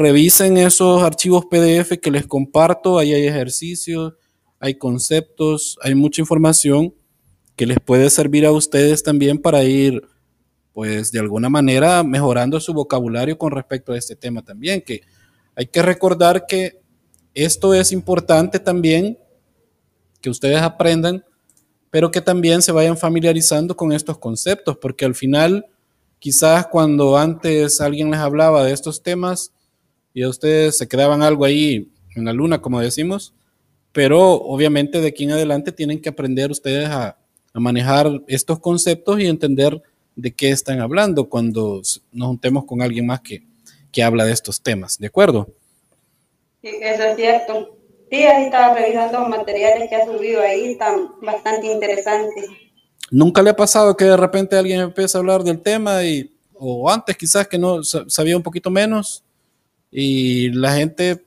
Revisen esos archivos PDF que les comparto, ahí hay ejercicios, hay conceptos, hay mucha información que les puede servir a ustedes también para ir, pues de alguna manera, mejorando su vocabulario con respecto a este tema también, que hay que recordar que esto es importante también, que ustedes aprendan, pero que también se vayan familiarizando con estos conceptos, porque al final, quizás cuando antes alguien les hablaba de estos temas, y ustedes se quedaban algo ahí en la luna, como decimos, pero obviamente de aquí en adelante tienen que aprender ustedes a, manejar estos conceptos y entender de qué están hablando cuando nos juntemos con alguien más que, que habla de estos temas, ¿de acuerdo? Sí, eso es cierto. Sí, ahí estaba revisando materiales que ha subido ahí, están bastante interesantes. ¿Nunca le ha pasado que de repente alguien empieza a hablar del tema y, o antes quizás que no sabía un poquito menos y la gente,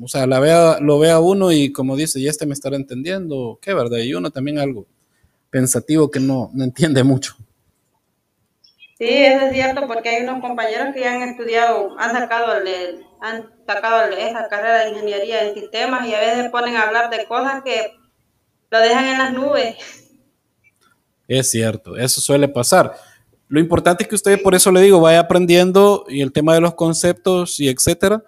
o sea, la vea, lo ve a uno y como dice, y este me estará entendiendo, ¿qué verdad? Y uno también algo pensativo que no, entiende mucho. Sí, eso es cierto, porque hay unos compañeros que ya han estudiado, han sacado, han sacado esa carrera de ingeniería en sistemas y a veces ponen a hablar de cosas que lo dejan en las nubes. Es cierto, eso suele pasar. Lo importante es que usted, por eso le digo, vaya aprendiendo y el tema de los conceptos y etcétera,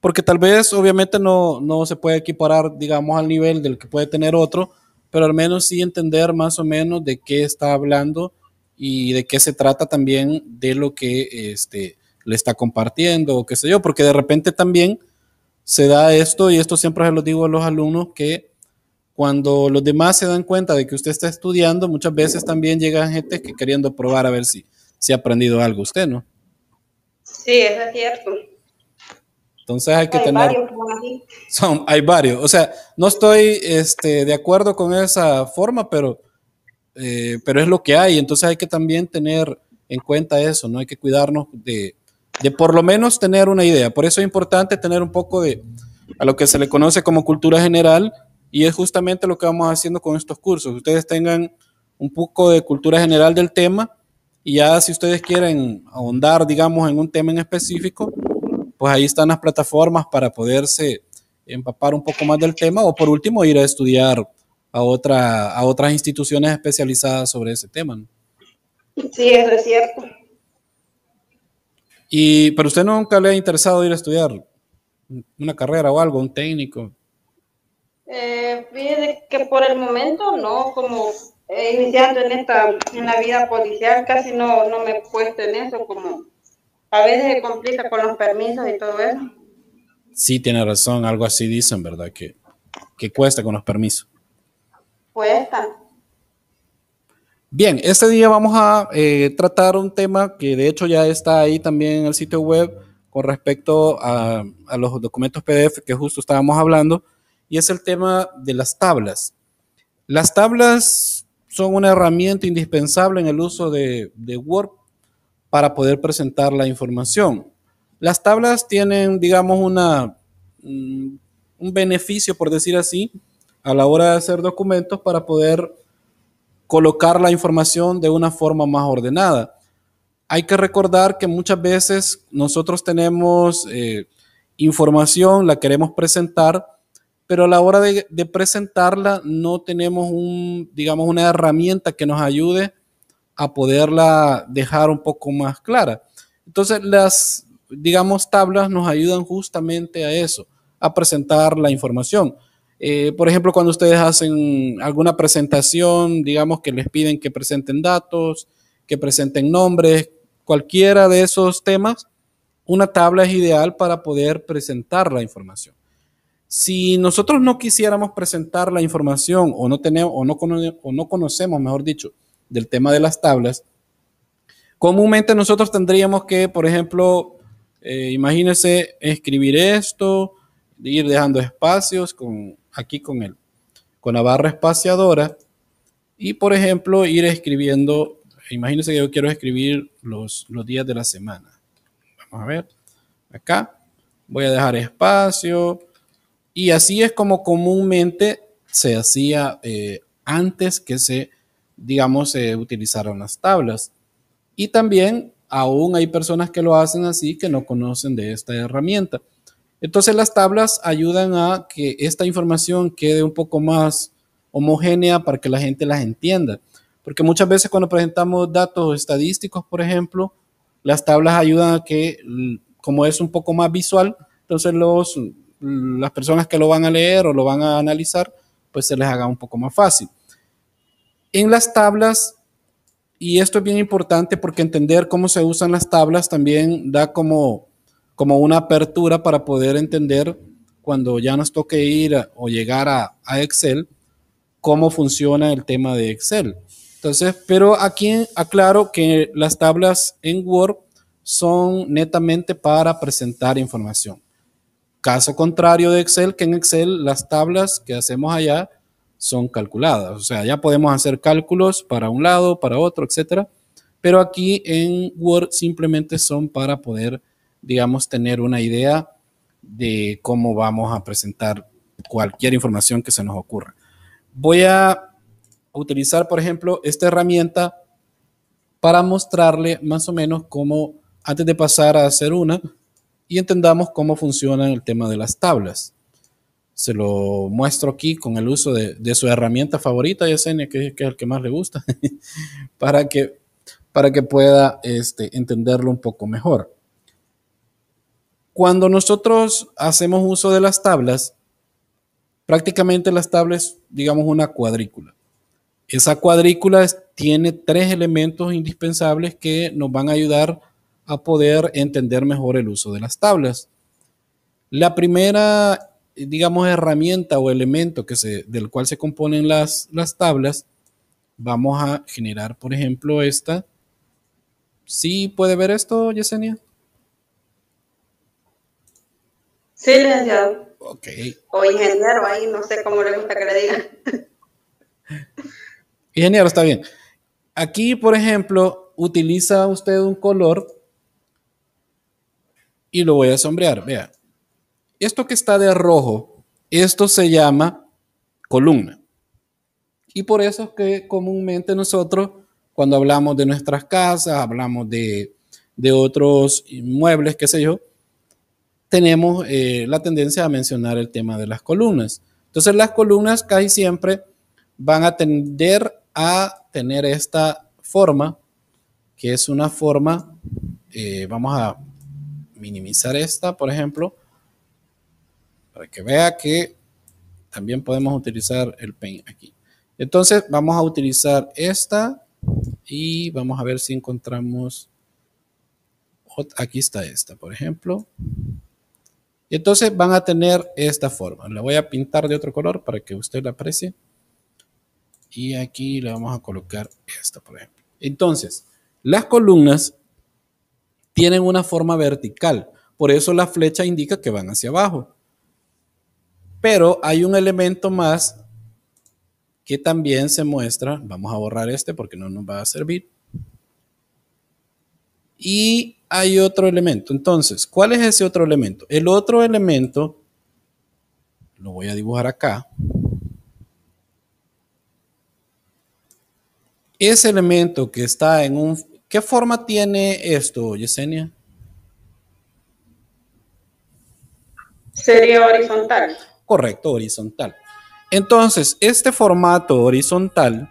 porque tal vez obviamente no, no se puede equiparar, digamos, al nivel del que puede tener otro, pero al menos sí entender más o menos de qué está hablando y de qué se trata también de lo que este, le está compartiendo o qué sé yo, porque de repente también se da esto, y esto siempre se lo digo a los alumnos, que cuando los demás se dan cuenta de que usted está estudiando, muchas veces también llegan gente que queriendo probar a ver si si ha aprendido algo usted, ¿no? Sí, eso es cierto. Entonces hay que hay tener. son, hay varios. O sea, no estoy este, de acuerdo con esa forma, pero, eh, pero es lo que hay. Entonces hay que también tener en cuenta eso, ¿no? Hay que cuidarnos de, de por lo menos tener una idea. Por eso es importante tener un poco de a lo que se le conoce como cultura general, y es justamente lo que vamos haciendo con estos cursos. Ustedes tengan un poco de cultura general del tema y ya si ustedes quieren ahondar, digamos, en un tema en específico, pues ahí están las plataformas para poderse empapar un poco más del tema o por último ir a estudiar a, otra, a otras instituciones especializadas sobre ese tema. Sí, eso es cierto. Y, pero usted nunca le ha interesado ir a estudiar una carrera o algo, un técnico. Eh, que por el momento no, como iniciando en esta la vida policial casi no, no me he en eso, como a veces se complica con los permisos y todo eso. Sí, tiene razón, algo así dicen, ¿verdad? Que, que cuesta con los permisos. Cuesta. Bien, este día vamos a eh, tratar un tema que de hecho ya está ahí también en el sitio web con respecto a, a, los documentos PDF que justo estábamos hablando, y es el tema de las tablas. Las tablas son una herramienta indispensable en el uso de, Word para poder presentar la información. Las tablas tienen, digamos, una, mm, un beneficio, por decir así, a la hora de hacer documentos para poder colocar la información de una forma más ordenada. Hay que recordar que muchas veces nosotros tenemos eh, información, la queremos presentar, pero a la hora de, presentarla no tenemos un, digamos, una herramienta que nos ayude a poderla dejar un poco más clara. Entonces, las, digamos, tablas nos ayudan justamente a eso, a presentar la información. Eh, por ejemplo, cuando ustedes hacen alguna presentación, digamos que les piden que presenten datos, que presenten nombres, cualquiera de esos temas, una tabla es ideal para poder presentar la información. Si nosotros no quisiéramos presentar la información o no, tenemos, o no, conocemos, mejor dicho, del tema de las tablas, comúnmente nosotros tendríamos que, por ejemplo, eh, imagínense escribir esto, ir dejando espacios con, aquí con, el, con la barra espaciadora y, por ejemplo, ir escribiendo, imagínense que yo quiero escribir los, los días de la semana. Vamos a ver, acá voy a dejar espacio y así es como comúnmente se hacía eh, antes que se, digamos, se utilizaron las tablas. Y también aún hay personas que lo hacen así que no conocen de esta herramienta. Entonces las tablas ayudan a que esta información quede un poco más homogénea para que la gente las entienda. Porque muchas veces cuando presentamos datos estadísticos, por ejemplo, las tablas ayudan a que, como es un poco más visual, entonces los las personas que lo van a leer o lo van a analizar, pues se les haga un poco más fácil. En las tablas, y esto es bien importante porque entender cómo se usan las tablas también da como, como una apertura para poder entender cuando ya nos toque ir o llegar a, a, Excel, cómo funciona el tema de Excel. Entonces, pero aquí aclaro que las tablas en Word son netamente para presentar información. Caso contrario de Excel, que en Excel las tablas que hacemos allá son calculadas. O sea, ya podemos hacer cálculos para un lado, para otro, etcétera. Pero aquí en Word simplemente son para poder, digamos, tener una idea de cómo vamos a presentar cualquier información que se nos ocurra. Voy a utilizar, por ejemplo, esta herramienta para mostrarle más o menos cómo, antes de pasar a hacer una, y entendamos cómo funciona el tema de las tablas. Se lo muestro aquí con el uso de, su herramienta favorita, Yesenia, que, es el que más le gusta, para, que, para que pueda este, entenderlo un poco mejor. Cuando nosotros hacemos uso de las tablas, prácticamente las tablas, digamos, una cuadrícula. Esa cuadrícula tiene tres elementos indispensables que nos van a ayudar a poder entender mejor el uso de las tablas. La primera, digamos, herramienta o elemento que se, del cual se componen las, las tablas, vamos a generar, por ejemplo, esta. ¿Sí puede ver esto, Yesenia? Sí, Ok. O ingeniero, ahí no sé cómo le gusta que le diga ingeniero, está bien. Aquí, por ejemplo, utiliza usted un color y lo voy a sombrear. Vea, esto que está de rojo, esto se llama columna. Y por eso es que comúnmente nosotros, cuando hablamos de nuestras casas, hablamos de, otros inmuebles, qué sé yo, tenemos eh, la tendencia a mencionar el tema de las columnas. Entonces las columnas casi siempre van a tender a tener esta forma, que es una forma, eh, vamos a minimizar esta, por ejemplo, para que vea que también podemos utilizar el pen aquí. Entonces vamos a utilizar esta y vamos a ver si encontramos, aquí está esta, por ejemplo. Y entonces van a tener esta forma. La voy a pintar de otro color para que usted la aprecie. Y aquí le vamos a colocar esta, por ejemplo. Entonces, las columnas tienen una forma vertical. Por eso la flecha indica que van hacia abajo. Pero hay un elemento más que también se muestra. Vamos a borrar este porque no nos va a servir. Y hay otro elemento. Entonces, ¿cuál es ese otro elemento? El otro elemento, lo voy a dibujar acá. Ese elemento que está en un, ¿Qué forma tiene esto, Yesenia? Sería horizontal. Correcto, horizontal. Entonces, este formato horizontal,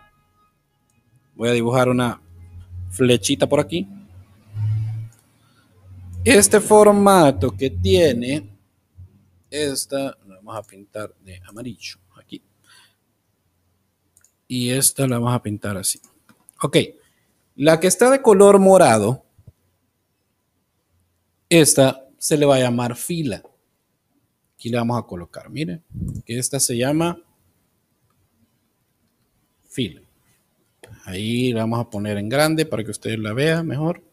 voy a dibujar una flechita por aquí. Este formato que tiene esta, la vamos a pintar de amarillo aquí. Y esta la vamos a pintar así. Ok. La que está de color morado, esta se le va a llamar fila. Aquí le vamos a colocar, miren. que esta se llama fila. Ahí la vamos a poner en grande para que ustedes la vean mejor.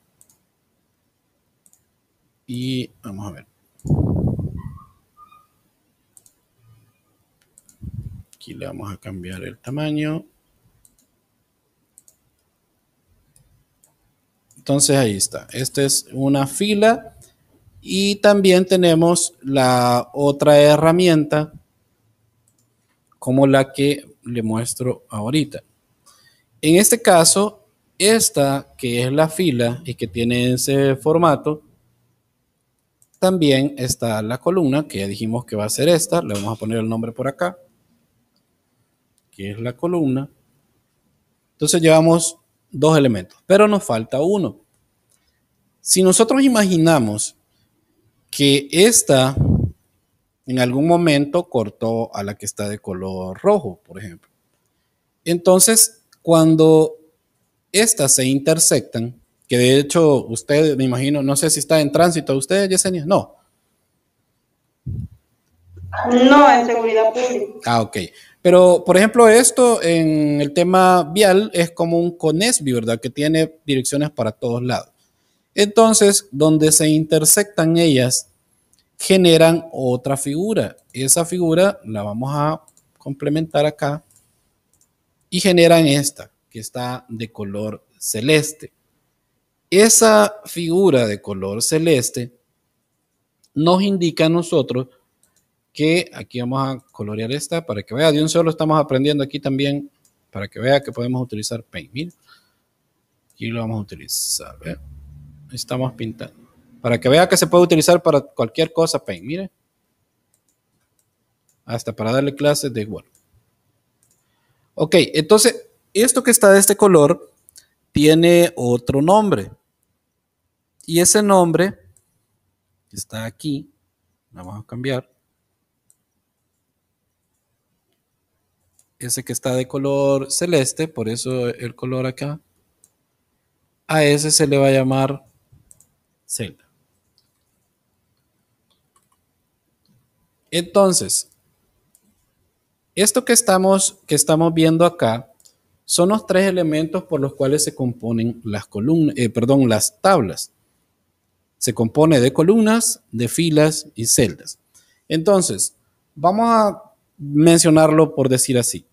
Y vamos a ver. Aquí le vamos a cambiar el tamaño. Entonces ahí está. Esta es una fila y también tenemos la otra herramienta como la que le muestro ahorita. En este caso, esta que es la fila y que tiene ese formato, también está la columna que ya dijimos que va a ser esta. Le vamos a poner el nombre por acá, que es la columna. Entonces llevamos dos elementos, pero nos falta uno. Si nosotros imaginamos que esta en algún momento cortó a la que está de color rojo, por ejemplo. Entonces, cuando estas se intersectan, que de hecho usted, me imagino, no sé si está en tránsito usted, Yesenia, no. No, en seguridad pública. Ah, ok. Pero, por ejemplo, esto en el tema vial es como un CONESBI, ¿verdad? Que tiene direcciones para todos lados. Entonces, donde se intersectan ellas, generan otra figura. Esa figura la vamos a complementar acá y generan esta, que está de color celeste. Esa figura de color celeste nos indica a nosotros que aquí vamos a colorear esta para que vea, de un solo estamos aprendiendo aquí también, para que vea que podemos utilizar Paint. miren aquí lo vamos a utilizar, estamos pintando. Para que vea que se puede utilizar para cualquier cosa Paint, miren Hasta para darle clases de igual. Ok, entonces, esto que está de este color tiene otro nombre. Y ese nombre está aquí, vamos a cambiar. ese que está de color celeste, por eso el color acá, a ese se le va a llamar celda. Entonces, esto que estamos, que estamos viendo acá son los tres elementos por los cuales se componen las columnas, eh, perdón, las tablas. Se compone de columnas, de filas y celdas. Entonces, vamos a mencionarlo por decir así.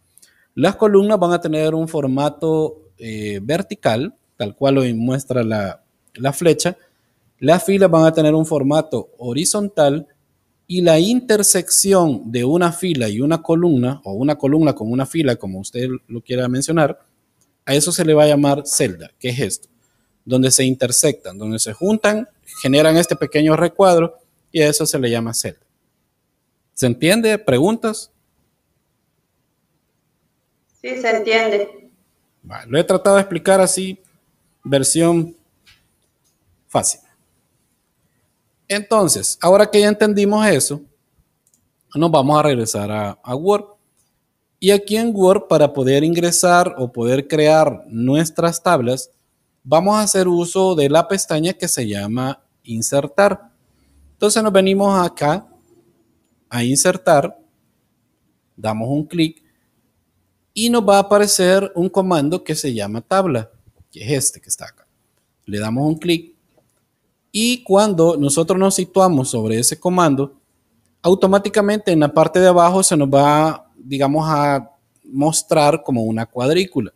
Las columnas van a tener un formato eh, vertical, tal cual lo muestra la, la flecha. Las filas van a tener un formato horizontal y la intersección de una fila y una columna, o una columna con una fila, como usted lo quiera mencionar, a eso se le va a llamar celda, que es esto, donde se intersectan, donde se juntan, generan este pequeño recuadro y a eso se le llama celda. ¿Se entiende? ¿Preguntas? Sí, se entiende. lo he tratado de explicar así, versión fácil. Entonces, ahora que ya entendimos eso, nos vamos a regresar a, Word. Y aquí en Word, para poder ingresar o poder crear nuestras tablas, vamos a hacer uso de la pestaña que se llama Insertar. Entonces nos venimos acá a Insertar, damos un clic y nos va a aparecer un comando que se llama tabla, que es este que está acá. Le damos un clic y cuando nosotros nos situamos sobre ese comando, automáticamente en la parte de abajo se nos va, digamos, a mostrar como una cuadrícula.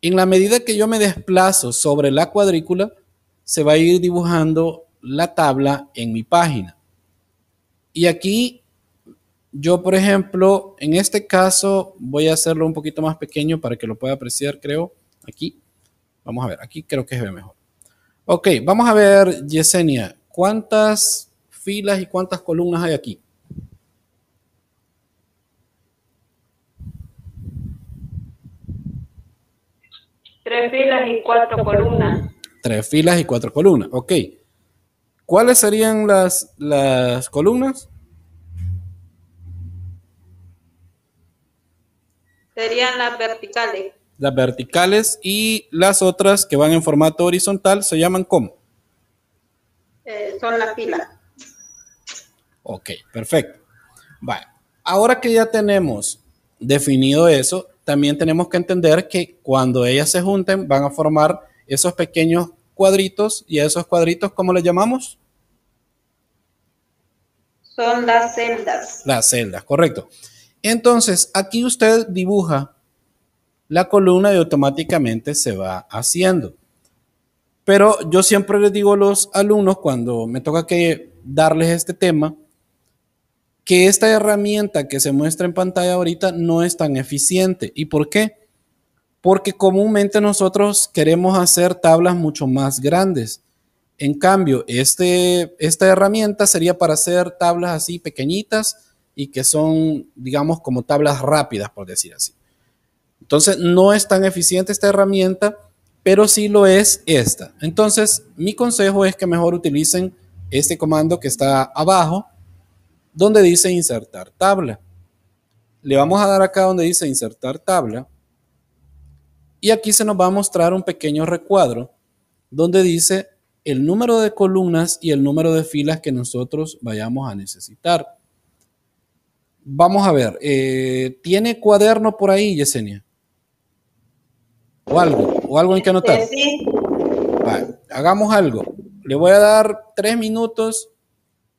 En la medida que yo me desplazo sobre la cuadrícula, se va a ir dibujando la tabla en mi página. Y aquí yo, por ejemplo, en este caso voy a hacerlo un poquito más pequeño para que lo pueda apreciar, creo, aquí. Vamos a ver, aquí creo que se ve mejor. Ok, vamos a ver, Yesenia, ¿cuántas filas y cuántas columnas hay aquí? Tres filas y cuatro columnas. Tres filas y cuatro columnas, ok. ¿Cuáles serían las, las columnas? Serían las verticales. Las verticales y las otras que van en formato horizontal se llaman ¿cómo? Eh, son las pilas. Ok, perfecto. Ahora que ya tenemos definido eso, también tenemos que entender que cuando ellas se junten van a formar esos pequeños cuadritos y a esos cuadritos, ¿cómo les llamamos? Son las celdas. Las celdas, correcto. Entonces, aquí usted dibuja la columna y automáticamente se va haciendo. Pero yo siempre les digo a los alumnos cuando me toca que darles este tema, que esta herramienta que se muestra en pantalla ahorita no es tan eficiente. ¿Y por qué? Porque comúnmente nosotros queremos hacer tablas mucho más grandes. En cambio, este, esta herramienta sería para hacer tablas así pequeñitas, y que son, digamos, como tablas rápidas, por decir así. Entonces, no es tan eficiente esta herramienta, pero sí lo es esta. Entonces, mi consejo es que mejor utilicen este comando que está abajo, donde dice insertar tabla. Le vamos a dar acá donde dice insertar tabla. Y aquí se nos va a mostrar un pequeño recuadro donde dice el número de columnas y el número de filas que nosotros vayamos a necesitar. Vamos a ver, eh, ¿tiene cuaderno por ahí, Yesenia? ¿O algo? ¿O algo en que anotar? Sí. hagamos algo. Le voy a dar tres minutos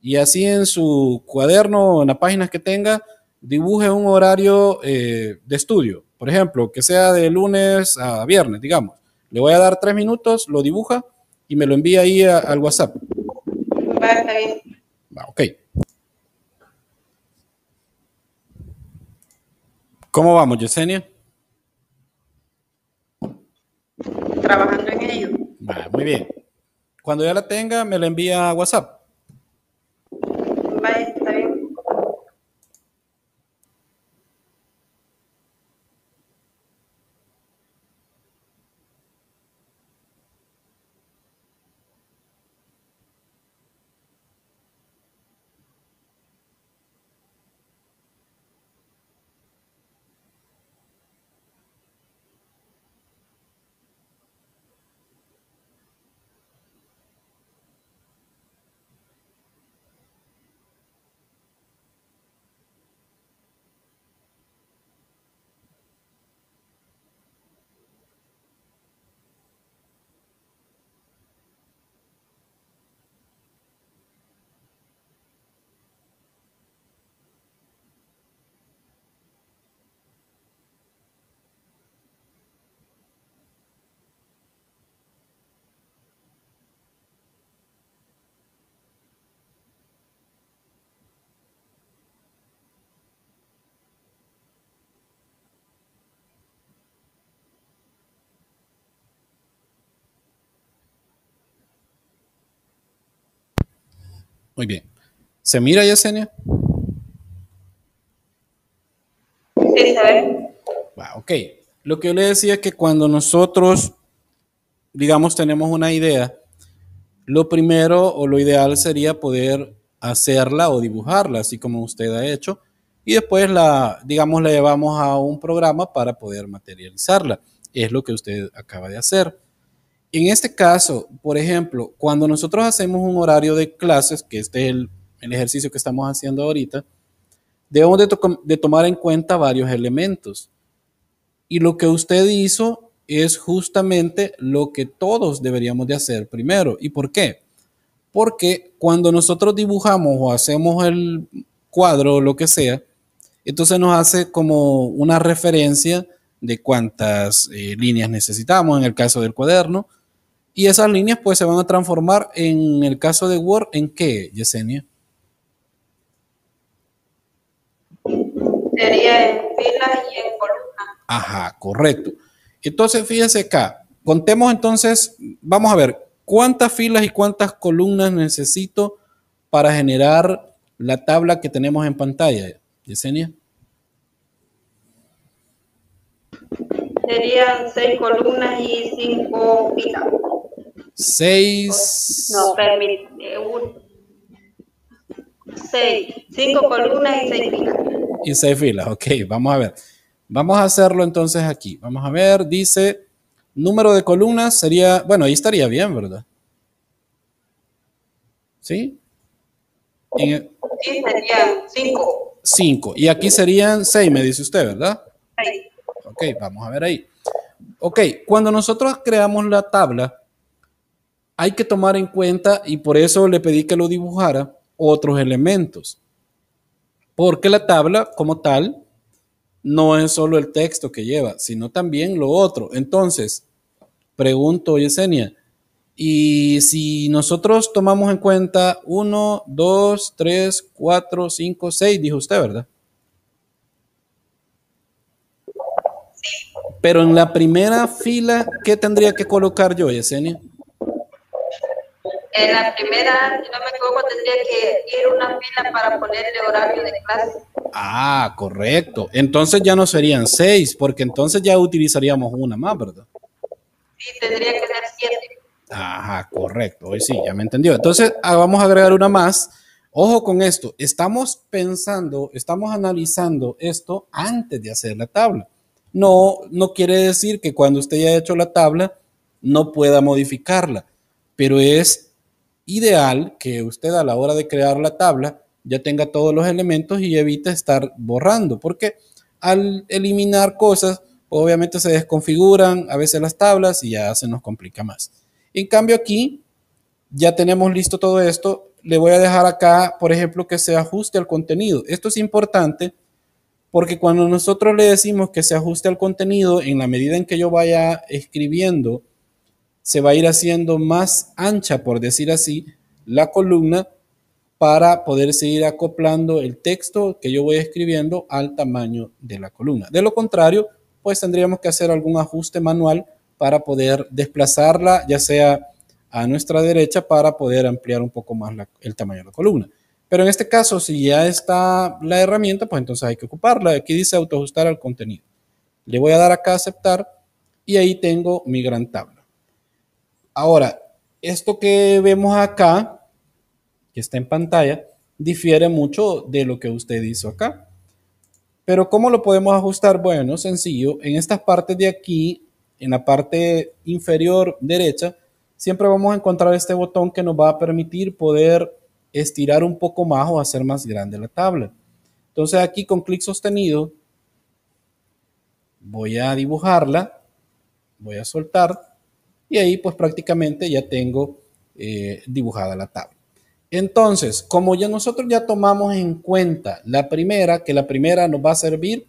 y así en su cuaderno, en las páginas que tenga, dibuje un horario eh, de estudio. Por ejemplo, que sea de lunes a viernes, digamos. Le voy a dar tres minutos, lo dibuja y me lo envía ahí al WhatsApp. Vale. ok. ¿Cómo vamos, Yesenia? Trabajando en ello. Ah, muy bien. Cuando ya la tenga, me la envía a WhatsApp. Muy bien. ¿Se mira, Yesenia? Sí, ok. Lo que yo le decía es que cuando nosotros, digamos, tenemos una idea, lo primero o lo ideal sería poder hacerla o dibujarla, así como usted ha hecho, y después la, digamos, la llevamos a un programa para poder materializarla. Es lo que usted acaba de hacer. En este caso, por ejemplo, cuando nosotros hacemos un horario de clases, que este es el, ejercicio que estamos haciendo ahorita, debemos de, tomar en cuenta varios elementos. Y lo que usted hizo es justamente lo que todos deberíamos de hacer primero. ¿Y por qué? Porque cuando nosotros dibujamos o hacemos el cuadro o lo que sea, entonces nos hace como una referencia de cuántas eh, líneas necesitamos en el caso del cuaderno, y esas líneas pues se van a transformar en el caso de Word en qué, Yesenia? Sería en filas y en columnas. Ajá, correcto. Entonces fíjense acá, contemos entonces, vamos a ver, ¿cuántas filas y cuántas columnas necesito para generar la tabla que tenemos en pantalla, Yesenia? Serían seis columnas y cinco filas. 6. No, 6. 5 eh, columnas y 6 filas. Y 6 filas, ok, vamos a ver. Vamos a hacerlo entonces aquí. Vamos a ver, dice número de columnas sería, bueno, ahí estaría bien, ¿verdad? ¿Sí? En, sí, serían 5. 5. Y aquí serían 6, me dice usted, ¿verdad? 6. Ok, vamos a ver ahí. Ok, cuando nosotros creamos la tabla, hay que tomar en cuenta, y por eso le pedí que lo dibujara, otros elementos. Porque la tabla como tal no es solo el texto que lleva, sino también lo otro. Entonces, pregunto Yesenia, y si nosotros tomamos en cuenta 1, 2, 3, 4, 5, 6, dijo usted, ¿verdad? Pero en la primera fila, ¿qué tendría que colocar yo, Yesenia? En la primera, si no me equivoco, tendría que ir una fila para ponerle horario de clase. Ah, correcto. Entonces ya no serían seis, porque entonces ya utilizaríamos una más, ¿verdad? Sí, tendría que ser siete. Ajá, correcto. Hoy sí, ya me entendió. Entonces ah, vamos a agregar una más. Ojo con esto, estamos pensando, estamos analizando esto antes de hacer la tabla. No, no quiere decir que cuando usted haya hecho la tabla no pueda modificarla, pero es ideal que usted a la hora de crear la tabla ya tenga todos los elementos y evite estar borrando, porque al eliminar cosas, obviamente se desconfiguran a veces las tablas y ya se nos complica más. En cambio aquí, ya tenemos listo todo esto, le voy a dejar acá, por ejemplo, que se ajuste al contenido. Esto es importante porque cuando nosotros le decimos que se ajuste al contenido, en la medida en que yo vaya escribiendo se va a ir haciendo más ancha, por decir así, la columna para poder seguir acoplando el texto que yo voy escribiendo al tamaño de la columna. De lo contrario, pues tendríamos que hacer algún ajuste manual para poder desplazarla, ya sea a nuestra derecha, para poder ampliar un poco más el tamaño de la columna. Pero en este caso, si ya está la herramienta, pues entonces hay que ocuparla. Aquí dice autoajustar al contenido. Le voy a dar acá aceptar y ahí tengo mi gran tabla. Ahora, esto que vemos acá, que está en pantalla, difiere mucho de lo que usted hizo acá. Pero ¿cómo lo podemos ajustar? Bueno, sencillo, en estas partes de aquí, en la parte inferior derecha, siempre vamos a encontrar este botón que nos va a permitir poder estirar un poco más o hacer más grande la tabla. Entonces aquí con clic sostenido voy a dibujarla, voy a soltar y ahí pues prácticamente ya tengo eh, dibujada la tabla. Entonces, como ya nosotros ya tomamos en cuenta la primera, que la primera nos va a servir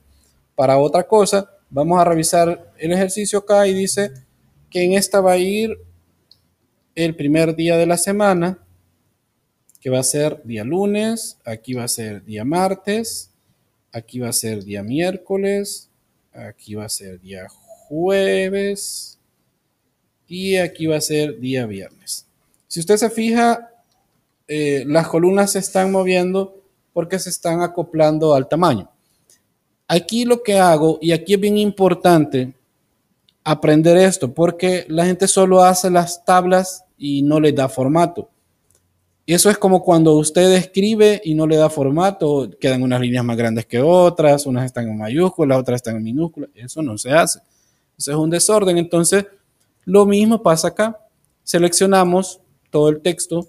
para otra cosa, vamos a revisar el ejercicio acá y dice que en esta va a ir el primer día de la semana, que va a ser día lunes, aquí va a ser día martes, aquí va a ser día miércoles, aquí va a ser día jueves, y aquí va a ser día viernes. Si usted se fija, eh, las columnas se están moviendo porque se están acoplando al tamaño. Aquí lo que hago, y aquí es bien importante aprender esto, porque la gente solo hace las tablas y no le da formato. Eso es como cuando usted escribe y no le da formato, quedan unas líneas más grandes que otras, unas están en mayúsculas, otras están en minúsculas, eso no se hace. Eso es un desorden. Entonces, lo mismo pasa acá. Seleccionamos todo el texto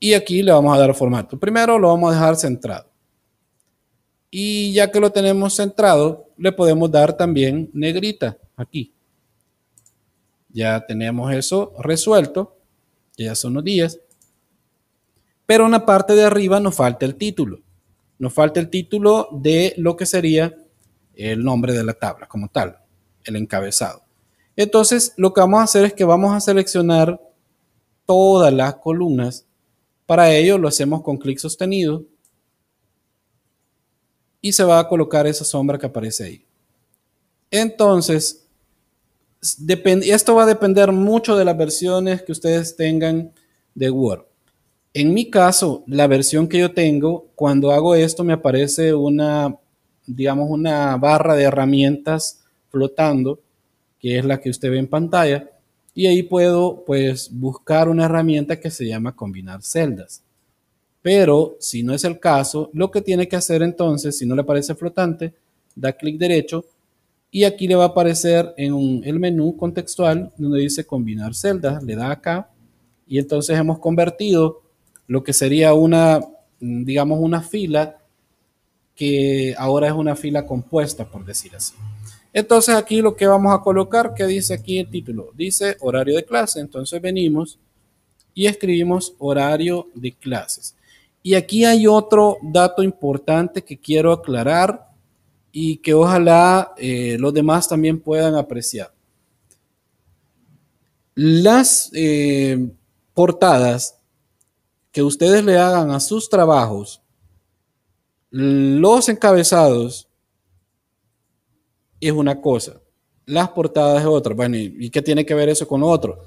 y aquí le vamos a dar formato. Primero lo vamos a dejar centrado. Y ya que lo tenemos centrado, le podemos dar también negrita aquí. Ya tenemos eso resuelto. Ya son los días. Pero en la parte de arriba nos falta el título. Nos falta el título de lo que sería el nombre de la tabla como tal, el encabezado. Entonces, lo que vamos a hacer es que vamos a seleccionar todas las columnas. Para ello, lo hacemos con clic sostenido y se va a colocar esa sombra que aparece ahí. Entonces, esto va a depender mucho de las versiones que ustedes tengan de Word. En mi caso, la versión que yo tengo, cuando hago esto me aparece una, digamos, una barra de herramientas flotando que es la que usted ve en pantalla. Y ahí puedo pues buscar una herramienta que se llama combinar celdas. Pero si no es el caso, lo que tiene que hacer entonces, si no le parece flotante, da clic derecho y aquí le va a aparecer en el menú contextual donde dice combinar celdas, le da acá y entonces hemos convertido lo que sería una, digamos, una fila que ahora es una fila compuesta, por decir así. Entonces aquí lo que vamos a colocar, que dice aquí el título, dice horario de clase. Entonces venimos y escribimos horario de clases. Y aquí hay otro dato importante que quiero aclarar y que ojalá eh, los demás también puedan apreciar. Las eh, portadas que ustedes le hagan a sus trabajos, los encabezados es una cosa, las portadas es otra. Bueno, ¿y, qué tiene que ver eso con otro?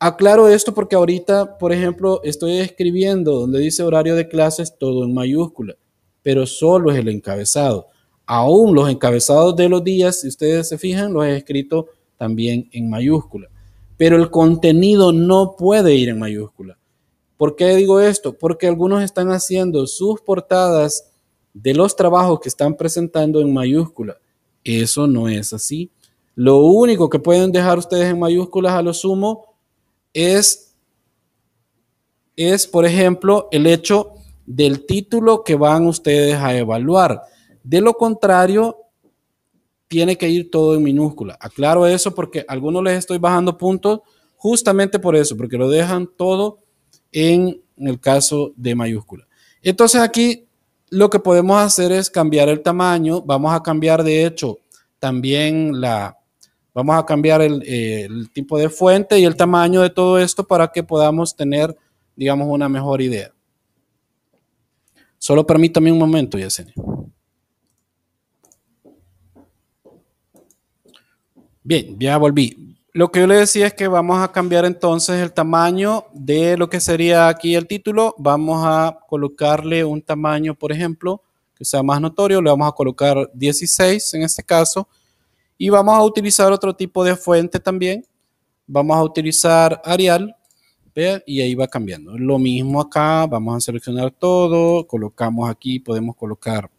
Aclaro esto porque ahorita, por ejemplo, estoy escribiendo donde dice horario de clases todo en mayúscula, pero solo es el encabezado. Aún los encabezados de los días, si ustedes se fijan, los he escrito también en mayúscula. Pero el contenido no puede ir en mayúscula. ¿Por qué digo esto? Porque algunos están haciendo sus portadas de los trabajos que están presentando en mayúscula. Eso no es así. Lo único que pueden dejar ustedes en mayúsculas a lo sumo es, es por ejemplo, el hecho del título que van ustedes a evaluar. De lo contrario, tiene que ir todo en minúscula. Aclaro eso porque a algunos les estoy bajando puntos justamente por eso, porque lo dejan todo en el caso de mayúscula. Entonces aquí lo que podemos hacer es cambiar el tamaño. Vamos a cambiar, de hecho, también la... Vamos a cambiar el, eh, el tipo de fuente y el tamaño de todo esto para que podamos tener, digamos, una mejor idea. Solo permítame un momento, Yesenia. Bien, ya volví. Lo que yo le decía es que vamos a cambiar entonces el tamaño de lo que sería aquí el título. Vamos a colocarle un tamaño, por ejemplo, que sea más notorio. Le vamos a colocar 16 en este caso. Y vamos a utilizar otro tipo de fuente también. Vamos a utilizar Arial. Y ahí va cambiando. Lo mismo acá. Vamos a seleccionar todo. Colocamos aquí. Podemos colocar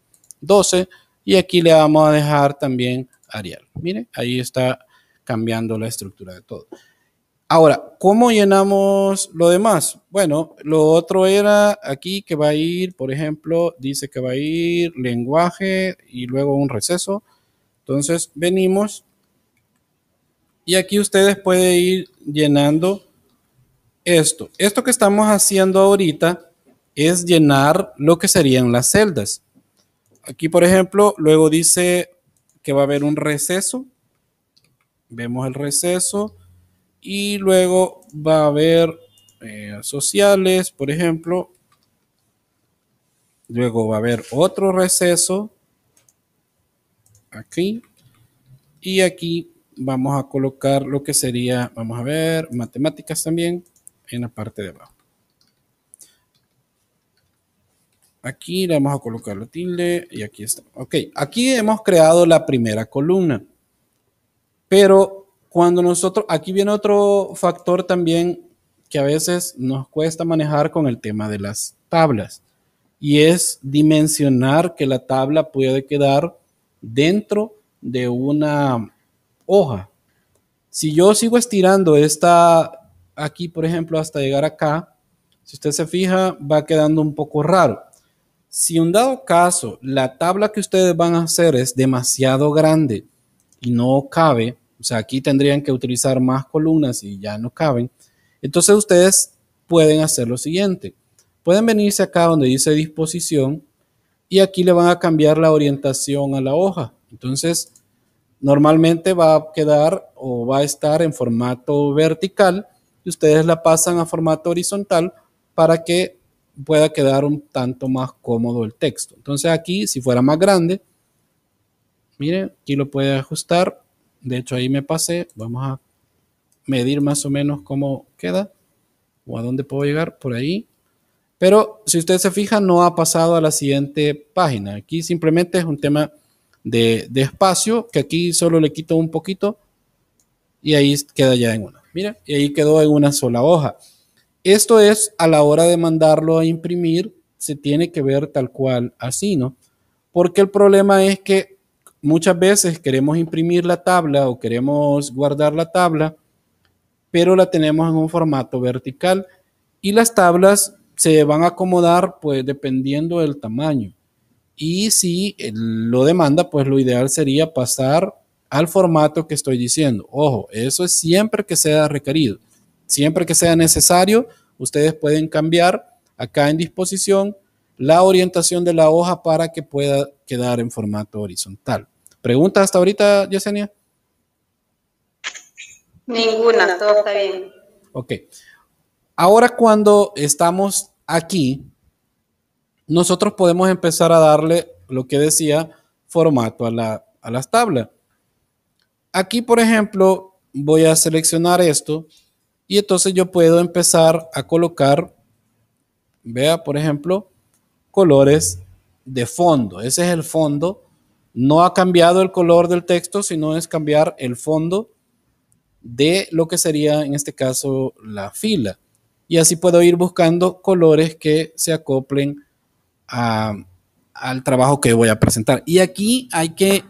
12. Y aquí le vamos a dejar también Arial. Miren, ahí está cambiando la estructura de todo. Ahora, ¿cómo llenamos lo demás? Bueno, lo otro era aquí que va a ir, por ejemplo, dice que va a ir lenguaje y luego un receso. Entonces, venimos y aquí ustedes pueden ir llenando esto. Esto que estamos haciendo ahorita es llenar lo que serían las celdas. Aquí, por ejemplo, luego dice que va a haber un receso vemos el receso y luego va a haber eh, sociales, por ejemplo. Luego va a haber otro receso aquí y aquí vamos a colocar lo que sería, vamos a ver, matemáticas también en la parte de abajo. Aquí le vamos a colocar la tilde y aquí está. Ok, aquí hemos creado la primera columna. Pero cuando nosotros, aquí viene otro factor también que a veces nos cuesta manejar con el tema de las tablas y es dimensionar que la tabla puede quedar dentro de una hoja. Si yo sigo estirando esta aquí, por ejemplo, hasta llegar acá, si usted se fija, va quedando un poco raro. Si un dado caso, la tabla que ustedes van a hacer es demasiado grande y no cabe, o sea, aquí tendrían que utilizar más columnas y ya no caben. Entonces ustedes pueden hacer lo siguiente. Pueden venirse acá donde dice disposición y aquí le van a cambiar la orientación a la hoja. Entonces, normalmente va a quedar o va a estar en formato vertical y ustedes la pasan a formato horizontal para que pueda quedar un tanto más cómodo el texto. Entonces aquí, si fuera más grande, mire, aquí lo puede ajustar. De hecho, ahí me pasé. Vamos a medir más o menos cómo queda o a dónde puedo llegar por ahí. Pero si usted se fija, no ha pasado a la siguiente página. Aquí simplemente es un tema de, de espacio, que aquí solo le quito un poquito y ahí queda ya en una. Mira, y ahí quedó en una sola hoja. Esto es a la hora de mandarlo a imprimir, se tiene que ver tal cual así, ¿no? Porque el problema es que muchas veces queremos imprimir la tabla o queremos guardar la tabla, pero la tenemos en un formato vertical y las tablas se van a acomodar pues dependiendo del tamaño. Y si lo demanda, pues lo ideal sería pasar al formato que estoy diciendo. Ojo, eso es siempre que sea requerido. Siempre que sea necesario, ustedes pueden cambiar acá en disposición la orientación de la hoja para que pueda quedar en formato horizontal. ¿Preguntas hasta ahorita, Yesenia? Ninguna, todo está bien. Ok. Ahora cuando estamos aquí, nosotros podemos empezar a darle lo que decía formato a, a las tablas. Aquí, por ejemplo, voy a seleccionar esto y entonces yo puedo empezar a colocar, vea, por ejemplo, colores de fondo. Ese es el fondo. No ha cambiado el color del texto, sino es cambiar el fondo de lo que sería en este caso la fila. Y así puedo ir buscando colores que se acoplen al trabajo que voy a presentar. Y aquí hay que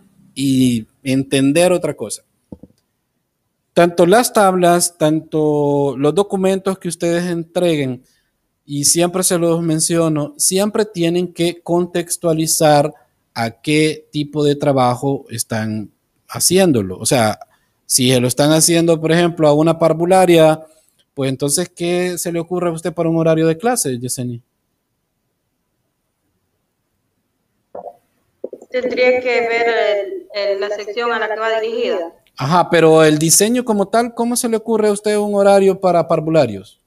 entender otra cosa. Tanto las tablas, tanto los documentos que ustedes entreguen, y siempre se los menciono, siempre tienen que contextualizar a qué tipo de trabajo están haciéndolo. O sea, si lo están haciendo, por ejemplo, a una parvularia, pues entonces, ¿qué se le ocurre a usted para un horario de clase, Yesenia? Tendría que ver la sección a la que va dirigida. Ajá, pero el diseño como tal, ¿cómo se le ocurre a usted un horario para parvularios?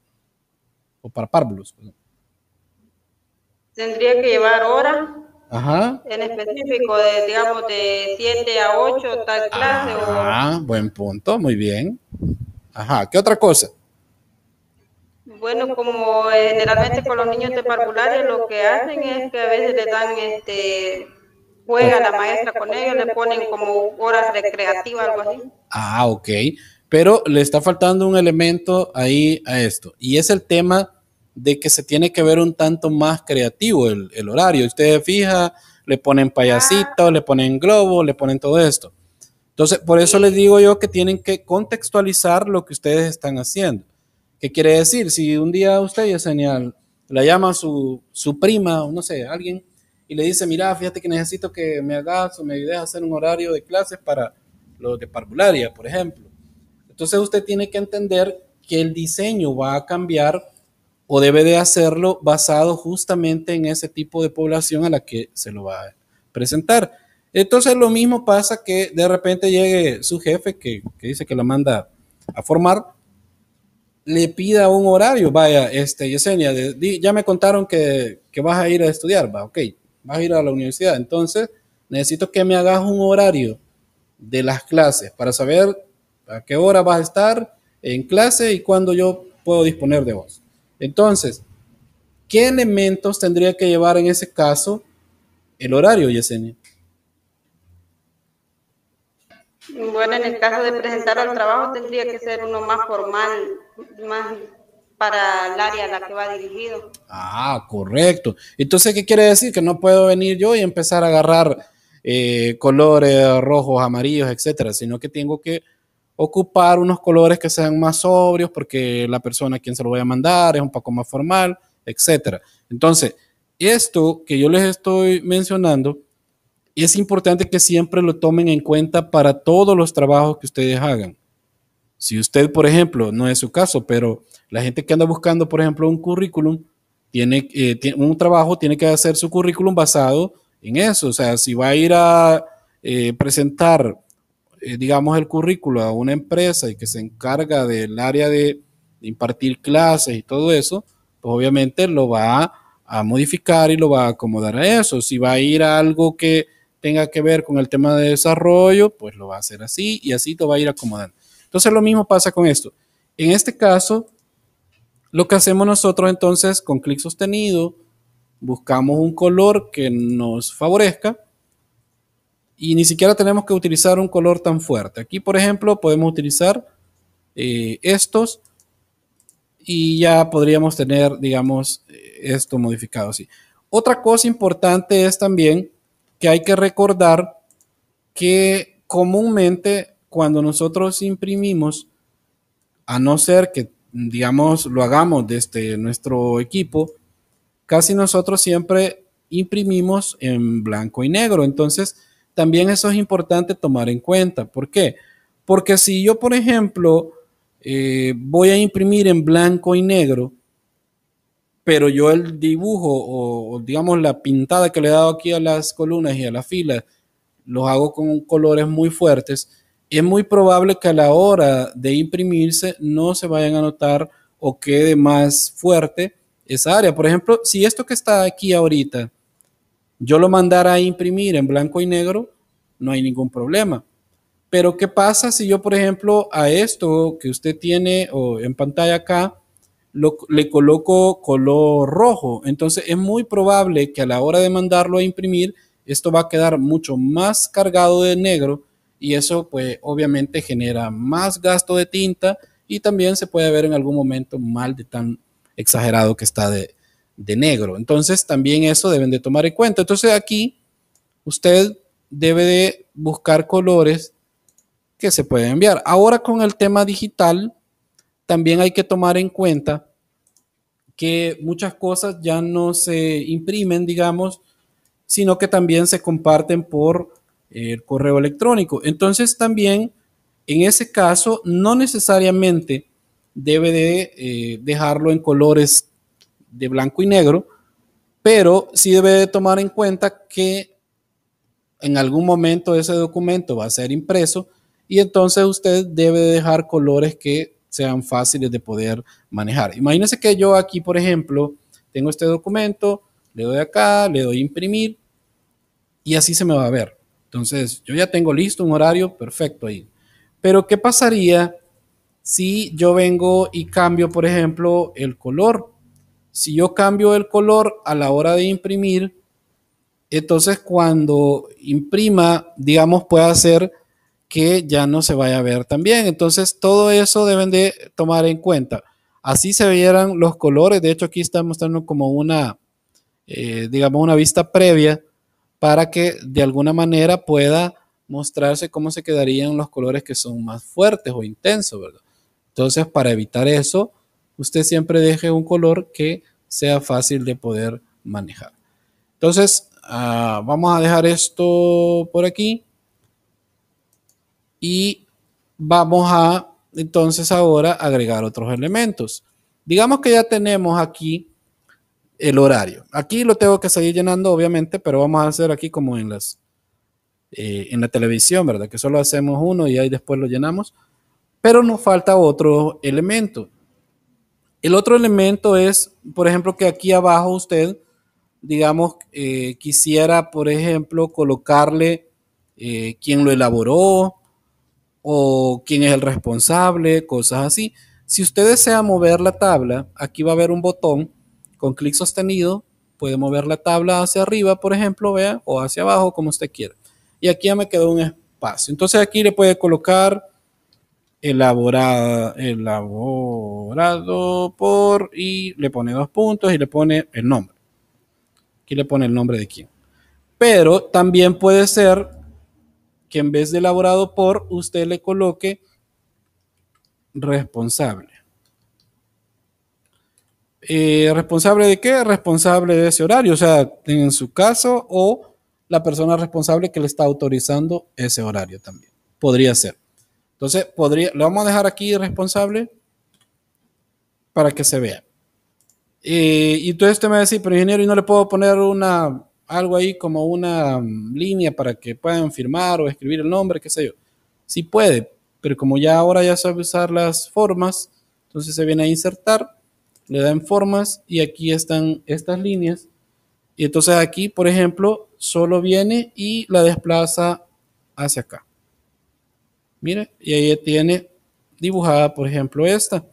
o para párvulos. Pues, Tendría que llevar horas. En específico, de, digamos, de 7 a 8, tal clase. Ah, buen punto, muy bien. Ajá, ¿qué otra cosa? Bueno, como eh, generalmente con los niños de parvularia lo que hacen es que a veces le dan, este, juega la maestra con ellos, le ponen como horas recreativas, algo así. Ah, ok pero le está faltando un elemento ahí a esto, y es el tema de que se tiene que ver un tanto más creativo el, horario. Ustedes fija, le ponen payasito, le ponen globo, le ponen todo esto. Entonces, por eso les digo yo que tienen que contextualizar lo que ustedes están haciendo. ¿Qué quiere decir? Si un día usted, señal la llama su, su prima o no sé, alguien, y le dice, mira, fíjate que necesito que me hagas o me ayudes a hacer un horario de clases para los de parvularia, por ejemplo. Entonces usted tiene que entender que el diseño va a cambiar o debe de hacerlo basado justamente en ese tipo de población a la que se lo va a presentar. Entonces lo mismo pasa que de repente llegue su jefe que, dice que lo manda a formar, le pida un horario, vaya, este, Yesenia, ya me contaron que, que, vas a ir a estudiar, va, ok, vas a ir a la universidad, entonces necesito que me hagas un horario de las clases para saber a qué hora vas a estar en clase y cuándo yo puedo disponer de vos. Entonces, ¿qué elementos tendría que llevar en ese caso el horario, Yesenia? Bueno, en el caso de presentar al trabajo tendría que ser uno más formal, más para el área a la que va dirigido. Ah, correcto. Entonces, ¿qué quiere decir? Que no puedo venir yo y empezar a agarrar eh, colores rojos, amarillos, etcétera, sino que tengo que ocupar unos colores que sean más sobrios porque la persona a quien se lo voy a mandar es un poco más formal, etc. Entonces, esto que yo les estoy mencionando, es importante que siempre lo tomen en cuenta para todos los trabajos que ustedes hagan. Si usted, por ejemplo, no es su caso, pero la gente que anda buscando, por ejemplo, un currículum, tiene, eh, un trabajo, tiene que hacer su currículum basado en eso. O sea, si va a ir a eh, presentar eh, digamos, el currículo a una empresa y que se encarga del área de impartir clases y todo eso, pues obviamente lo va a, modificar y lo va a acomodar a eso. Si va a ir a algo que tenga que ver con el tema de desarrollo, pues lo va a hacer así y así lo va a ir acomodando. Entonces lo mismo pasa con esto. En este caso, lo que hacemos nosotros entonces con clic sostenido, buscamos un color que nos favorezca y ni siquiera tenemos que utilizar un color tan fuerte. Aquí, por ejemplo, podemos utilizar eh, estos y ya podríamos tener, digamos, eh, esto modificado así. Otra cosa importante es también que hay que recordar que comúnmente cuando nosotros imprimimos, a no ser que, digamos, lo hagamos desde nuestro equipo, casi nosotros siempre imprimimos en blanco y negro. Entonces, también eso es importante tomar en cuenta. ¿Por qué? Porque si yo, por ejemplo, eh, voy a imprimir en blanco y negro, pero yo el dibujo o, digamos la pintada que le he dado aquí a las columnas y a las filas, los hago con colores muy fuertes, es muy probable que a la hora de imprimirse no se vayan a notar o quede más fuerte esa área. Por ejemplo, si esto que está aquí ahorita, yo lo mandara a imprimir en blanco y negro, no hay ningún problema. Pero ¿qué pasa si yo, por ejemplo, a esto que usted tiene en pantalla acá, le coloco color rojo? Entonces es muy probable que a la hora de mandarlo a imprimir, esto va a quedar mucho más cargado de negro y eso pues obviamente genera más gasto de tinta y también se puede ver en algún momento mal de tan exagerado que está de, de negro. Entonces, también eso deben de tomar en cuenta. Entonces, aquí usted debe de buscar colores que se pueden enviar. Ahora con el tema digital, también hay que tomar en cuenta que muchas cosas ya no se imprimen, digamos, sino que también se comparten por eh, el correo electrónico. Entonces también, en ese caso, no necesariamente debe de eh, dejarlo en colores de blanco y negro, pero sí debe tomar en cuenta que en algún momento ese documento va a ser impreso y entonces usted debe dejar colores que sean fáciles de poder manejar. Imagínense que yo aquí, por ejemplo, tengo este documento, le doy acá, le doy imprimir y así se me va a ver. Entonces, yo ya tengo listo un horario perfecto ahí. Pero, ¿qué pasaría si yo vengo y cambio, por ejemplo, el color si yo cambio el color a la hora de imprimir, entonces cuando imprima, digamos, puede hacer que ya no se vaya a ver también. Entonces todo eso deben de tomar en cuenta. Así se vieran los colores. De hecho, aquí está mostrando como una, eh, digamos, una vista previa para que de alguna manera pueda mostrarse cómo se quedarían los colores que son más fuertes o intensos, ¿verdad? Entonces, para evitar eso, usted siempre deje un color que sea fácil de poder manejar. Entonces, ah, vamos a dejar esto por aquí. Y vamos a, entonces ahora, agregar otros elementos. Digamos que ya tenemos aquí el horario. Aquí lo tengo que seguir llenando, obviamente, pero vamos a hacer aquí como en las eh, en la televisión, ¿verdad? Que solo hacemos uno y ahí después lo llenamos. Pero nos falta otro elemento. El otro elemento es, por ejemplo, que aquí abajo usted, digamos, eh, quisiera, por ejemplo, colocarle eh, quién lo elaboró o quién es el responsable, cosas así. Si usted desea mover la tabla, aquí va a haber un botón con clic sostenido, puede mover la tabla hacia arriba, por ejemplo, vea, o hacia abajo, como usted quiera. Y aquí ya me quedó un espacio. Entonces aquí le puede colocar elaborado por, y le pone dos puntos y le pone el nombre. Aquí le pone el nombre de quién. Pero también puede ser que en vez de elaborado por, usted le coloque responsable. Eh, ¿Responsable de qué? Responsable de ese horario, o sea, en su caso, o la persona responsable que le está autorizando ese horario también. Podría ser. Entonces, podría, lo vamos a dejar aquí responsable para que se vea. y entonces usted me va a decir, pero ingeniero, ¿y no le puedo poner una, algo ahí como una mm, línea para que puedan firmar o escribir el nombre, qué sé yo? Sí puede, pero como ya ahora ya sabe usar las formas, entonces se viene a insertar, le dan formas y aquí están estas líneas. Y entonces aquí, por ejemplo, solo viene y la desplaza hacia acá mire y ahí tiene dibujada, por ejemplo, esta.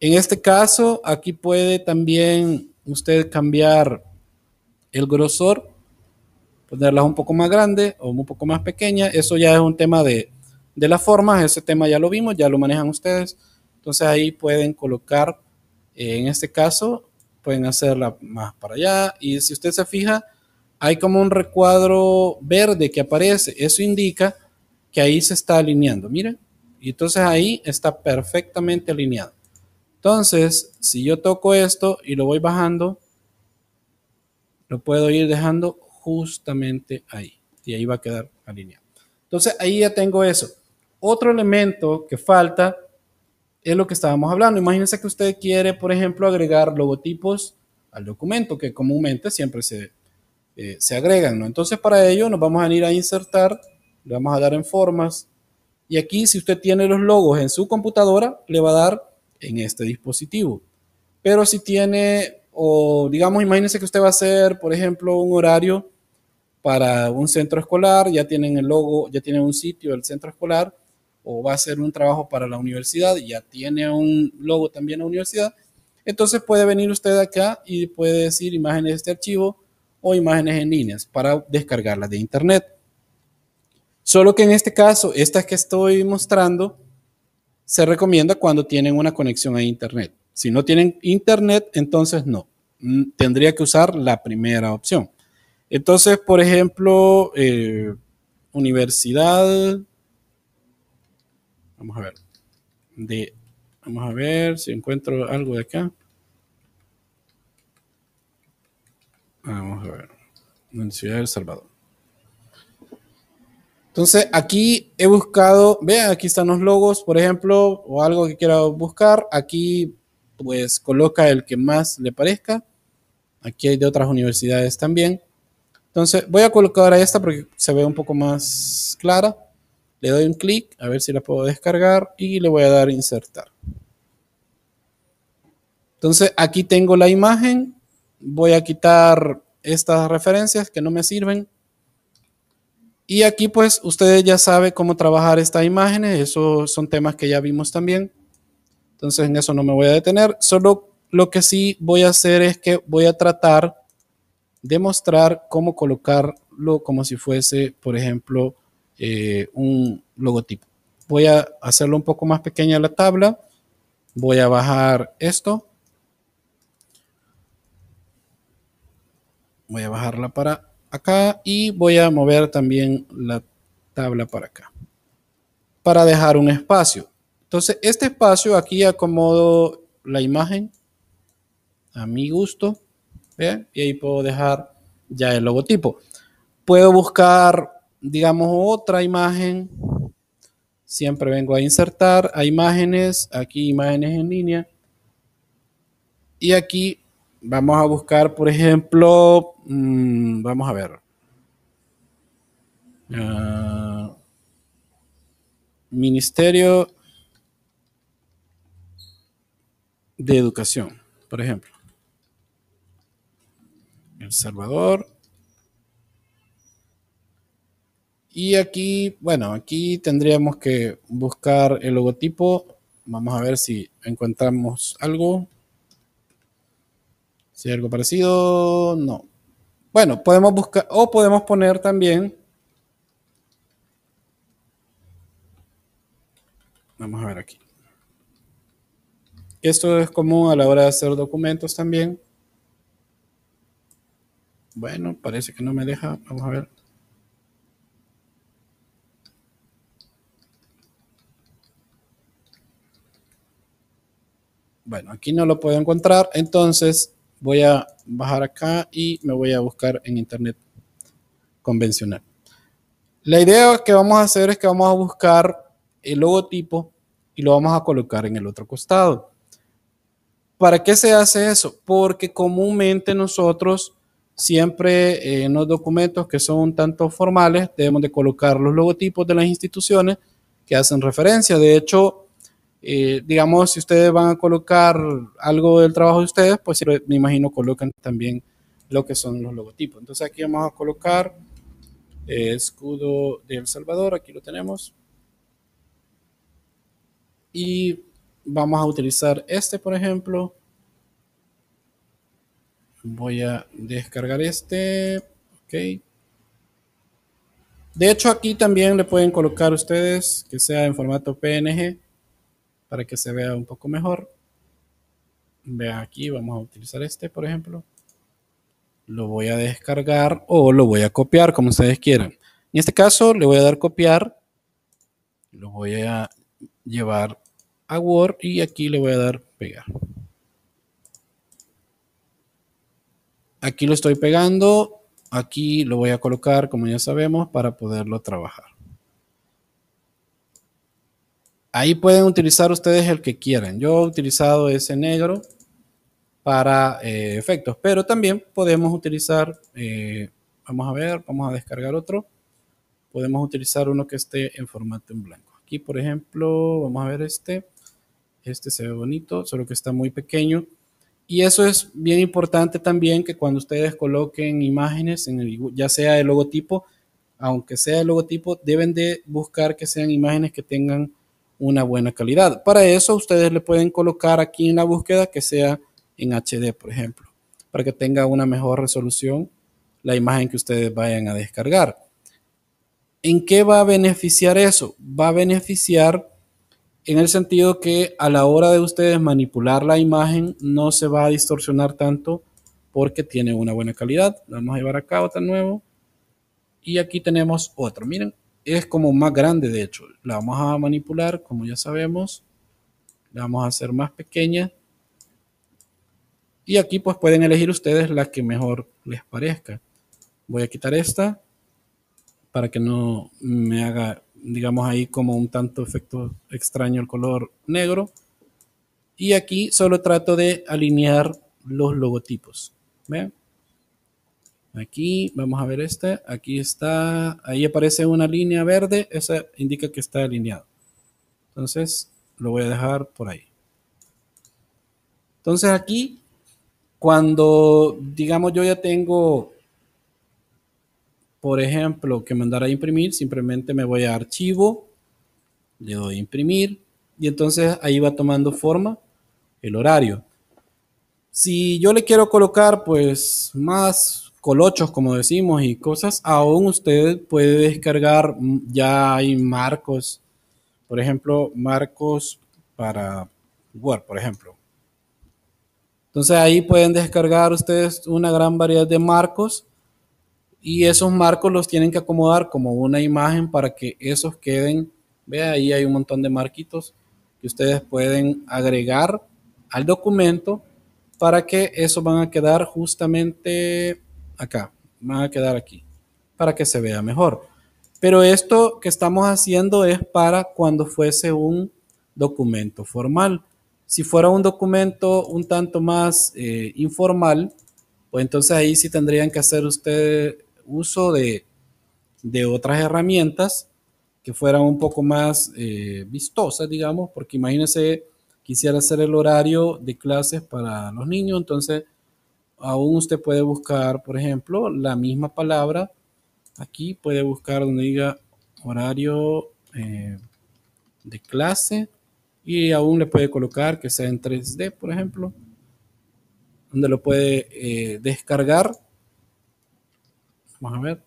En este caso, aquí puede también usted cambiar el grosor, ponerla un poco más grande o un poco más pequeña. Eso ya es un tema de, de las formas, ese tema ya lo vimos, ya lo manejan ustedes. Entonces ahí pueden colocar, eh, en este caso, pueden hacerla más para allá. Y si usted se fija, hay como un recuadro verde que aparece. Eso indica que ahí se está alineando. Miren, y entonces ahí está perfectamente alineado. Entonces, si yo toco esto y lo voy bajando, lo puedo ir dejando justamente ahí. Y ahí va a quedar alineado. Entonces, ahí ya tengo eso. Otro elemento que falta es lo que estábamos hablando. Imagínense que usted quiere, por ejemplo, agregar logotipos al documento, que comúnmente siempre se, eh, se agregan. ¿no? Entonces, para ello nos vamos a ir a insertar le vamos a dar en formas. Y aquí, si usted tiene los logos en su computadora, le va a dar en este dispositivo. Pero si tiene, o digamos, imagínense que usted va a hacer, por ejemplo, un horario para un centro escolar, ya tienen el logo, ya tienen un sitio del centro escolar, o va a hacer un trabajo para la universidad, ya tiene un logo también la universidad. Entonces puede venir usted acá y puede decir imágenes de este archivo o imágenes en líneas para descargarlas de internet. Solo que en este caso, esta que estoy mostrando, se recomienda cuando tienen una conexión a Internet. Si no tienen Internet, entonces no. Mm, tendría que usar la primera opción. Entonces, por ejemplo, eh, universidad. Vamos a ver. De, vamos a ver si encuentro algo de acá. Vamos a ver. Universidad de El Salvador. Entonces aquí he buscado, vean, aquí están los logos, por ejemplo, o algo que quiera buscar. Aquí pues coloca el que más le parezca. Aquí hay de otras universidades también. Entonces voy a colocar a esta porque se ve un poco más clara. Le doy un clic a ver si la puedo descargar y le voy a dar insertar. Entonces aquí tengo la imagen. Voy a quitar estas referencias que no me sirven y aquí pues ustedes ya saben cómo trabajar estas imágenes, esos son temas que ya vimos también. Entonces en eso no me voy a detener, solo lo que sí voy a hacer es que voy a tratar de mostrar cómo colocarlo como si fuese, por ejemplo, eh, un logotipo. Voy a hacerlo un poco más pequeña la tabla, voy a bajar esto. Voy a bajarla para acá y voy a mover también la tabla para acá para dejar un espacio. Entonces, este espacio aquí acomodo la imagen a mi gusto y ahí puedo dejar ya el logotipo. Puedo buscar, digamos, otra imagen. Siempre vengo a insertar a imágenes, aquí imágenes en línea. Y aquí vamos a buscar, por ejemplo, Mm, vamos a ver. Ah, Ministerio de Educación, por ejemplo. El Salvador. Y aquí, bueno, aquí tendríamos que buscar el logotipo. Vamos a ver si encontramos algo. Si hay algo parecido, no. Bueno, podemos buscar o podemos poner también. Vamos a ver aquí. Esto es común a la hora de hacer documentos también. Bueno, parece que no me deja. Vamos a ver. Bueno, aquí no lo puedo encontrar, entonces voy a bajar acá y me voy a buscar en internet convencional. La idea que vamos a hacer es que vamos a buscar el logotipo y lo vamos a colocar en el otro costado. ¿Para qué se hace eso? Porque comúnmente nosotros siempre eh, en los documentos que son tanto formales debemos de colocar los logotipos de las instituciones que hacen referencia. De hecho, eh, digamos, si ustedes van a colocar algo del trabajo de ustedes, pues me imagino colocan también lo que son los logotipos. Entonces aquí vamos a colocar escudo de El Salvador, aquí lo tenemos. Y vamos a utilizar este, por ejemplo. Voy a descargar este. Ok. De hecho, aquí también le pueden colocar ustedes que sea en formato PNG para que se vea un poco mejor. Vean aquí, vamos a utilizar este, por ejemplo. Lo voy a descargar o lo voy a copiar, como ustedes quieran. En este caso, le voy a dar copiar. Lo voy a llevar a Word y aquí le voy a dar pegar. Aquí lo estoy pegando. Aquí lo voy a colocar, como ya sabemos, para poderlo trabajar. Ahí pueden utilizar ustedes el que quieran. Yo he utilizado ese negro para eh, efectos, pero también podemos utilizar, eh, vamos a ver, vamos a descargar otro. Podemos utilizar uno que esté en formato en blanco. Aquí, por ejemplo, vamos a ver este. Este se ve bonito, solo que está muy pequeño. Y eso es bien importante también que cuando ustedes coloquen imágenes, en el, ya sea el logotipo, aunque sea el logotipo, deben de buscar que sean imágenes que tengan una buena calidad. Para eso ustedes le pueden colocar aquí en la búsqueda que sea en HD, por ejemplo, para que tenga una mejor resolución la imagen que ustedes vayan a descargar. ¿En qué va a beneficiar eso? Va a beneficiar en el sentido que a la hora de ustedes manipular la imagen no se va a distorsionar tanto porque tiene una buena calidad. Vamos a llevar acá otra nuevo. Y aquí tenemos otro. Miren, es como más grande, de hecho. La vamos a manipular, como ya sabemos. La vamos a hacer más pequeña. Y aquí pues pueden elegir ustedes la que mejor les parezca. Voy a quitar esta para que no me haga, digamos ahí como un tanto efecto extraño el color negro. Y aquí solo trato de alinear los logotipos. ¿Vean? Aquí, vamos a ver este. Aquí está, ahí aparece una línea verde. Esa indica que está alineado. Entonces, lo voy a dejar por ahí. Entonces, aquí, cuando, digamos, yo ya tengo, por ejemplo, que mandar a imprimir, simplemente me voy a archivo, le doy a imprimir, y entonces ahí va tomando forma el horario. Si yo le quiero colocar, pues, más colochos, como decimos, y cosas, aún ustedes puede descargar, mm, ya hay marcos, por ejemplo, marcos para Word, por ejemplo. Entonces ahí pueden descargar ustedes una gran variedad de marcos y esos marcos los tienen que acomodar como una imagen para que esos queden. vea, ahí hay un montón de marquitos que ustedes pueden agregar al documento para que eso van a quedar justamente acá, va a quedar aquí, para que se vea mejor. Pero esto que estamos haciendo es para cuando fuese un documento formal. Si fuera un documento un tanto más eh, informal, pues entonces ahí sí tendrían que hacer usted uso de, de, otras herramientas que fueran un poco más eh, vistosas, digamos, porque imagínense, quisiera hacer el horario de clases para los niños, entonces aún usted puede buscar, por ejemplo, la misma palabra. Aquí puede buscar donde diga horario eh, de clase y aún le puede colocar que sea en 3D, por ejemplo, donde lo puede eh, descargar. Vamos a ver.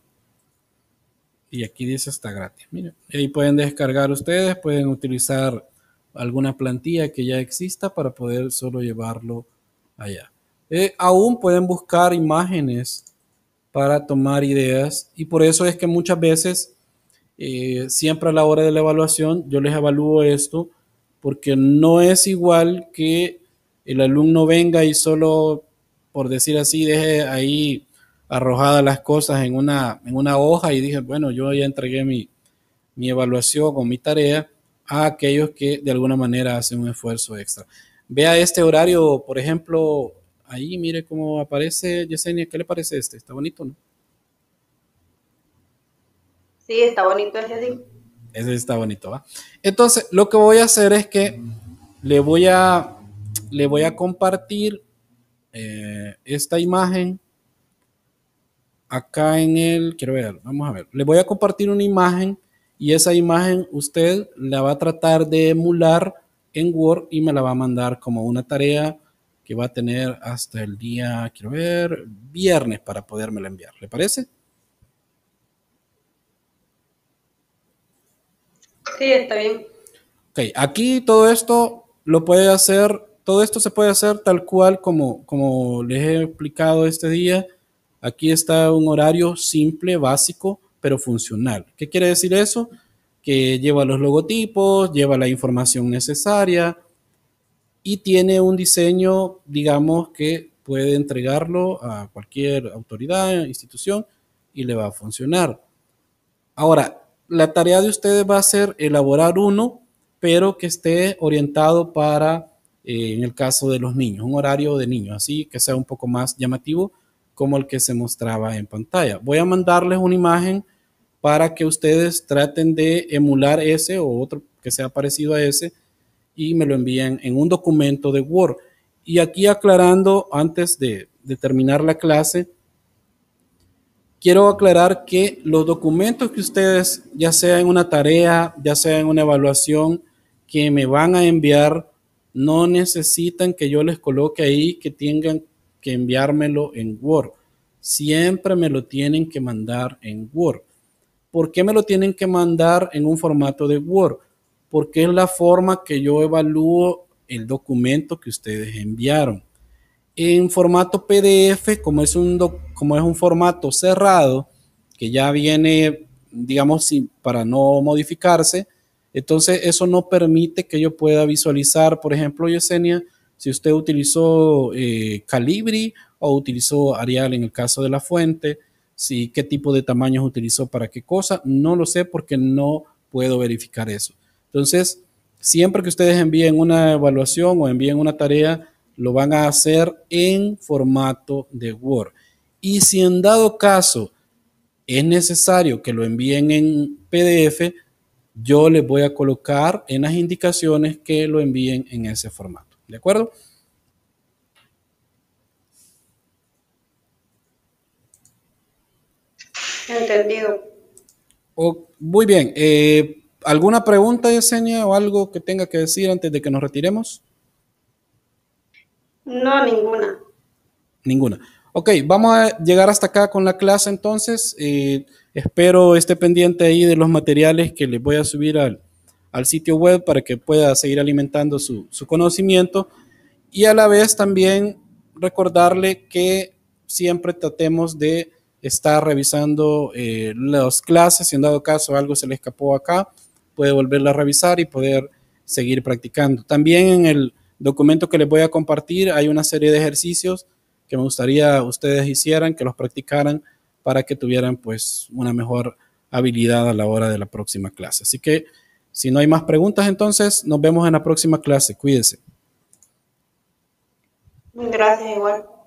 Y aquí dice está gratis. Miren, ahí pueden descargar ustedes, pueden utilizar alguna plantilla que ya exista para poder solo llevarlo allá. Eh, aún pueden buscar imágenes para tomar ideas y por eso es que muchas veces, eh, siempre a la hora de la evaluación, yo les evalúo esto porque no es igual que el alumno venga y solo, por decir así, deje ahí arrojadas las cosas en una, en una hoja y dije, bueno, yo ya entregué mi, mi evaluación con mi tarea a aquellos que de alguna manera hacen un esfuerzo extra. Vea este horario, por ejemplo, ahí mire cómo aparece Yesenia, ¿qué le parece este? ¿Está bonito, no? Sí, está bonito ese sí. Ese está bonito, ¿va? Entonces, lo que voy a hacer es que le voy a, le voy a compartir eh, esta imagen acá en el, quiero ver, vamos a ver, le voy a compartir una imagen y esa imagen usted la va a tratar de emular en Word y me la va a mandar como una tarea que va a tener hasta el día, quiero ver, viernes para podérmela enviar. ¿Le parece? Sí, está bien. Ok, aquí todo esto lo puede hacer, todo esto se puede hacer tal cual como, como les he explicado este día. Aquí está un horario simple, básico, pero funcional. ¿Qué quiere decir eso? Que lleva los logotipos, lleva la información necesaria, y tiene un diseño, digamos, que puede entregarlo a cualquier autoridad, institución y le va a funcionar. Ahora, la tarea de ustedes va a ser elaborar uno, pero que esté orientado para, eh, en el caso de los niños, un horario de niños, así que sea un poco más llamativo como el que se mostraba en pantalla. Voy a mandarles una imagen para que ustedes traten de emular ese o otro que sea parecido a ese y me lo envían en un documento de Word. Y aquí aclarando, antes de, terminar la clase, quiero aclarar que los documentos que ustedes, ya sea en una tarea, ya sea en una evaluación, que me van a enviar, no necesitan que yo les coloque ahí que tengan que enviármelo en Word. Siempre me lo tienen que mandar en Word. ¿Por qué me lo tienen que mandar en un formato de Word? porque es la forma que yo evalúo el documento que ustedes enviaron. En formato PDF, como es un, como es un formato cerrado, que ya viene, digamos, para no modificarse, entonces eso no permite que yo pueda visualizar, por ejemplo, Yesenia, si usted utilizó eh, Calibri o utilizó Arial en el caso de la fuente, si qué tipo de tamaños utilizó para qué cosa, no lo sé porque no puedo verificar eso. Entonces, siempre que ustedes envíen una evaluación o envíen una tarea, lo van a hacer en formato de Word. Y si en dado caso es necesario que lo envíen en PDF, yo les voy a colocar en las indicaciones que lo envíen en ese formato. ¿De acuerdo? Entendido. muy bien. Eh, ¿Alguna pregunta, Yesenia, o algo que tenga que decir antes de que nos retiremos? No, ninguna. Ninguna. Ok, vamos a llegar hasta acá con la clase entonces. Eh, espero esté pendiente ahí de los materiales que les voy a subir al, al sitio web para que pueda seguir alimentando su, su, conocimiento. Y a la vez también recordarle que siempre tratemos de estar revisando eh, las clases, si en dado caso algo se le escapó acá, puede volverla a revisar y poder seguir practicando. También en el documento que les voy a compartir hay una serie de ejercicios que me gustaría ustedes hicieran, que los practicaran para que tuvieran pues una mejor habilidad a la hora de la próxima clase. Así que si no hay más preguntas, entonces nos vemos en la próxima clase. Cuídense. Gracias, igual.